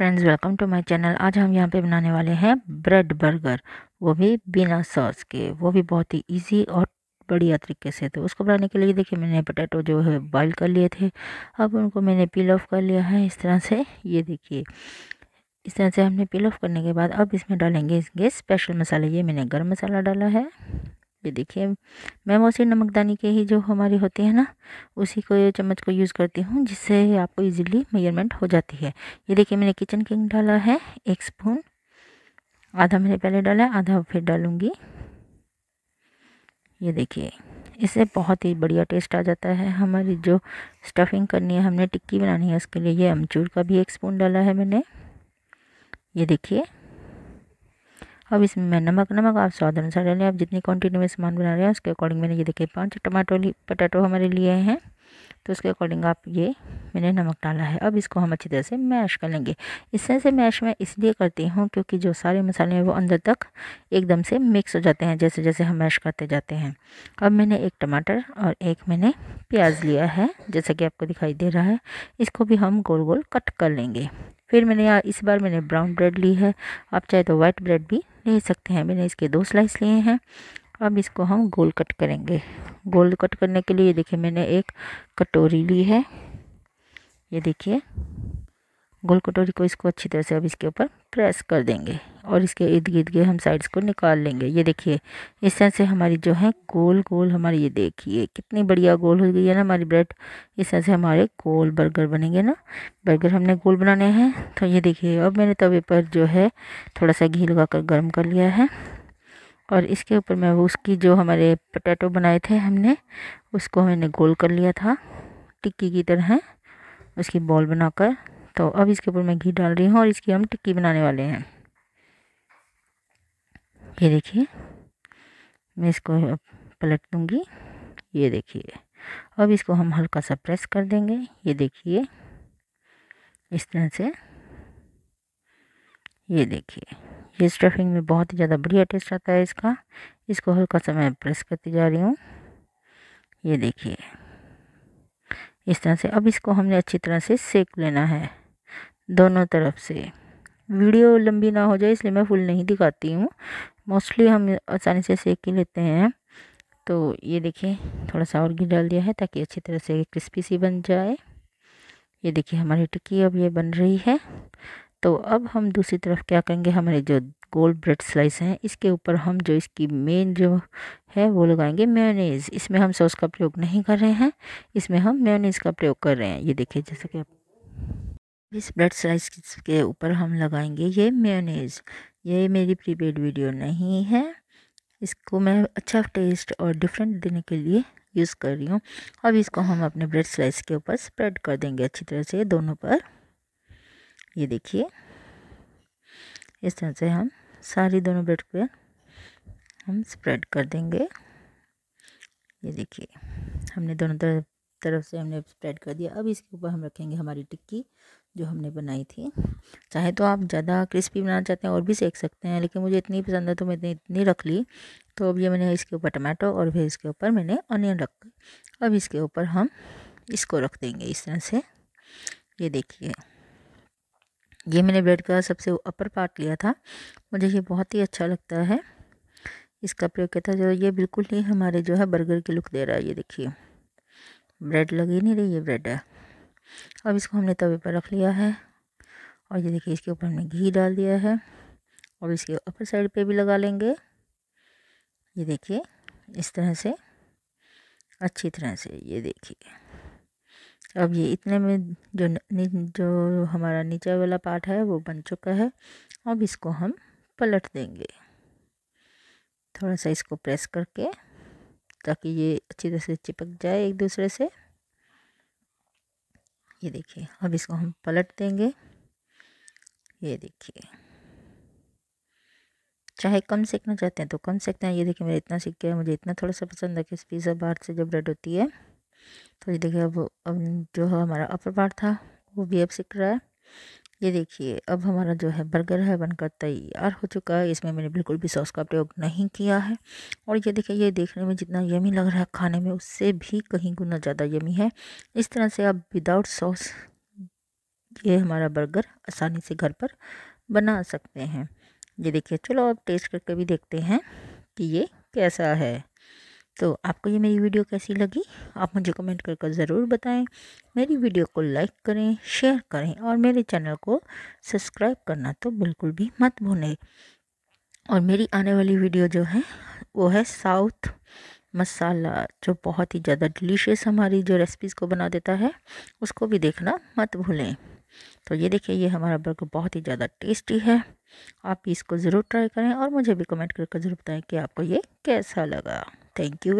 friends welcome to my channel आज हम यहाँ पे बनाने वाले हैं ब्रेड बर्गर वो भी बिना सॉस के वो भी बहुत ही इजी और बढ़िया तरीके से तो उसको बनाने के लिए देखिए मैंने पोटैटो जो है बॉईल कर लिए थे अब उनको मैंने पील ऑफ कर लिया है इस तरह से ये देखिए इस तरह से हमने पील ऑफ करने के बाद अब इसमें डालेंगे इसके स्पेशल मसाले ये मैंने गर्म मसाला डाला है ये देखिए मैं मौसी नमकदानी के ही जो हमारे होते हैं ना उसी को चम्मच को यूज़ करती हूँ जिससे आपको इजीली मेजरमेंट हो जाती है ये देखिए मैंने किचन किंग डाला है एक स्पून आधा मैंने पहले डाला है आधा फिर डालूँगी ये देखिए इससे बहुत ही बढ़िया टेस्ट आ जाता है हमारी जो स्टफिंग करनी है हमने टिक्की बनानी है उसके लिए ये अमचूर का भी एक स्पून डाला है मैंने ये देखिए अब इसमें मैं नमक नमक आप स्वाद अनुसार डालें आप जितनी क्वांटिटी में सामान बना रहे हैं उसके अकॉर्डिंग मैंने ये देखिए पाँच टमाटो पटाटो हमारे लिए हैं तो उसके अकॉर्डिंग आप ये मैंने नमक डाला है अब इसको हम अच्छी तरह से मैश कर लेंगे इस तरह से मैश मैं इसलिए करती हूँ क्योंकि जो सारे मसाले हैं वो अंदर तक एकदम से मिक्स हो जाते हैं जैसे जैसे हम मैश करते जाते हैं अब मैंने एक टमाटर और एक मैंने प्याज लिया है जैसा कि आपको दिखाई दे रहा है इसको भी हम गोल गोल कट कर लेंगे फिर मैंने यहाँ इस बार मैंने ब्राउन ब्रेड ली है आप चाहे तो वाइट ब्रेड भी ले सकते हैं मैंने इसके दो स्लाइस लिए हैं अब इसको हम गोल कट करेंगे गोल कट करने के लिए देखिए मैंने एक कटोरी ली है ये देखिए गोल कटोरी को इसको अच्छी तरह से अब इसके ऊपर प्रेस कर देंगे और इसके इर्द गिर्द के हम साइड्स को निकाल लेंगे ये देखिए इस तरह से हमारी जो है गोल गोल हमारी ये देखिए कितनी बढ़िया गोल हो गई है ना हमारी ब्रेड इस तरह से हमारे गोल बर्गर बनेंगे ना बर्गर हमने गोल बनाने हैं तो ये देखिए अब मैंने तवे पर जो है थोड़ा सा घी लगा कर गर्म कर लिया है और इसके ऊपर मैं वो उसकी जो हमारे पटेटो बनाए थे हमने उसको मैंने गोल कर लिया था टिक्की की तरह उसकी बॉल बनाकर तो अब इसके ऊपर मैं घी डाल रही हूँ और इसकी हम टिक्की बनाने वाले हैं ये देखिए मैं इसको पलट दूँगी ये देखिए अब इसको हम हल्का सा प्रेस कर देंगे ये देखिए इस तरह से ये देखिए ये स्टफिंग में बहुत ही ज़्यादा बढ़िया टेस्ट आता है इसका इसको हल्का सा मैं प्रेस करती जा रही हूँ ये देखिए इस तरह से अब इसको हमने अच्छी तरह से सेक लेना है दोनों तरफ से वीडियो लंबी ना हो जाए इसलिए मैं फुल नहीं दिखाती हूँ मोस्टली हम आसानी से सेक ही लेते हैं तो ये देखिए थोड़ा सा और घी डाल दिया है ताकि अच्छी तरह से क्रिस्पी सी बन जाए ये देखिए हमारी टिक्की अब ये बन रही है तो अब हम दूसरी तरफ क्या करेंगे हमारे जो गोल्ड ब्रेड स्लाइस हैं इसके ऊपर हम जो इसकी मेन जो है वो लगाएंगे मेयोनीज़ इसमें हम सॉस का प्रयोग नहीं कर रहे हैं इसमें हम मेयोनीज़ का प्रयोग कर रहे हैं ये देखिए जैसे कि आप इस ब्रेड स्लाइस के ऊपर हम लगाएंगे ये मेयोनेज़ ये मेरी प्रीपेड वीडियो नहीं है इसको मैं अच्छा टेस्ट और डिफरेंट देने के लिए यूज़ कर रही हूँ अब इसको हम अपने ब्रेड स्लाइस के ऊपर स्प्रेड कर देंगे अच्छी तरह से दोनों पर ये देखिए इस तरह से हम सारी दोनों ब्रेड पर हम स्प्रेड कर देंगे ये देखिए हमने दोनों तरफ तरफ से हमने स्प्रेड कर दिया अब इसके ऊपर हम रखेंगे हमारी टिक्की जो हमने बनाई थी चाहे तो आप ज़्यादा क्रिस्पी बनाना चाहते हैं और भी सेक सकते हैं लेकिन मुझे इतनी पसंद है तो मैंने इतनी रख ली तो अब ये मैंने इसके ऊपर टमाटो और फिर इसके ऊपर मैंने ऑनियन रख अब इसके ऊपर हम इसको रख देंगे इस तरह से ये देखिए ये मैंने ब्रेड का सबसे अपर पार्ट लिया था मुझे ये बहुत ही अच्छा लगता है इसका प्रयोग किया था जो ये बिल्कुल ही हमारे जो है बर्गर की लुक दे रहा है ये देखिए ब्रेड लगी नहीं रही ये ब्रेड है अब इसको हमने तवे पर रख लिया है और ये देखिए इसके ऊपर हमने घी डाल दिया है और इसके अपर साइड पे भी लगा लेंगे ये देखिए इस तरह से अच्छी तरह से ये देखिए अब ये इतने में जो जो हमारा नीचे वाला पार्ट है वो बन चुका है अब इसको हम पलट देंगे थोड़ा सा इसको प्रेस करके ताकि ये अच्छी तरह से चिपक जाए एक दूसरे से ये देखिए अब इसको हम पलट देंगे ये देखिए चाहे कम सीखना चाहते हैं तो कम सीखते हैं ये देखिए मेरे इतना सीख गया मुझे इतना थोड़ा सा पसंद है कि इस पिज़्ज़ा बाहर से जब ब्रेड होती है तो ये देखिए अब अब जो है हमारा अपर पार्ट था वो भी अब सीख रहा है ये देखिए अब हमारा जो है बर्गर है बनकर तैयार हो चुका है इसमें मैंने बिल्कुल भी सॉस का प्रयोग नहीं किया है और ये देखिए ये देखने में जितना यमी लग रहा है खाने में उससे भी कहीं गुना ज़्यादा यमी है इस तरह से आप विदाउट सॉस ये हमारा बर्गर आसानी से घर पर बना सकते हैं ये देखिए चलो आप टेस्ट करके भी देखते हैं कि ये कैसा है तो आपको ये मेरी वीडियो कैसी लगी आप मुझे कमेंट करके ज़रूर बताएं मेरी वीडियो को लाइक करें शेयर करें और मेरे चैनल को सब्सक्राइब करना तो बिल्कुल भी मत भूलें और मेरी आने वाली वीडियो जो है वो है साउथ मसाला जो बहुत ही ज़्यादा डिलीशियस हमारी जो रेसिपीज़ को बना देता है उसको भी देखना मत भूलें तो ये देखिए ये हमारा बर्गर बहुत ही ज़्यादा टेस्टी है आप इसको ज़रूर ट्राई करें और मुझे भी कमेंट करके ज़रूर बताएं कि आपको ये कैसा लगा थैंक यू